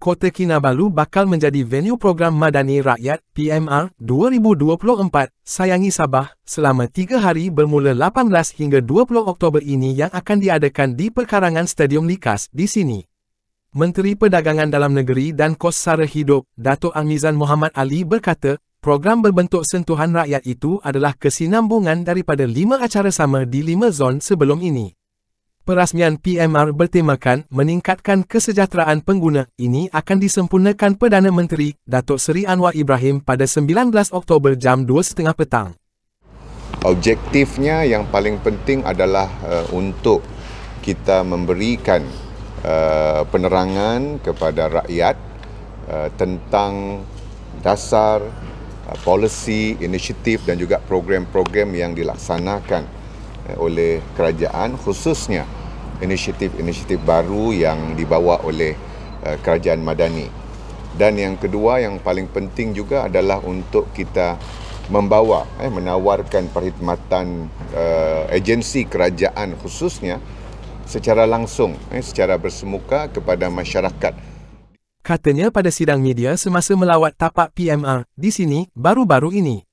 Kota Kinabalu bakal menjadi venue program Madani Rakyat PMR 2024 Sayangi Sabah selama 3 hari bermula 18 hingga 20 Oktober ini yang akan diadakan di perkarangan Stadium Likas di sini. Menteri Perdagangan Dalam Negeri dan Kos Sara Hidup, Datuk Angizan Muhammad Ali berkata, program berbentuk sentuhan rakyat itu adalah kesinambungan daripada lima acara sama di lima zon sebelum ini. Perasmian PMR bertemakan Meningkatkan Kesejahteraan Pengguna ini akan disempurnakan Perdana Menteri Datuk Seri Anwar Ibrahim pada 19 Oktober jam 2.30 petang. Objektifnya yang paling penting adalah uh, untuk kita memberikan uh, penerangan kepada rakyat uh, tentang dasar, uh, polisi, inisiatif dan juga program-program yang dilaksanakan oleh kerajaan khususnya inisiatif-inisiatif baru yang dibawa oleh uh, kerajaan madani. Dan yang kedua yang paling penting juga adalah untuk kita membawa eh menawarkan perkhidmatan uh, agensi kerajaan khususnya secara langsung eh secara bersemuka kepada masyarakat. Katanya pada sidang media semasa melawat tapak PMR di sini baru-baru ini.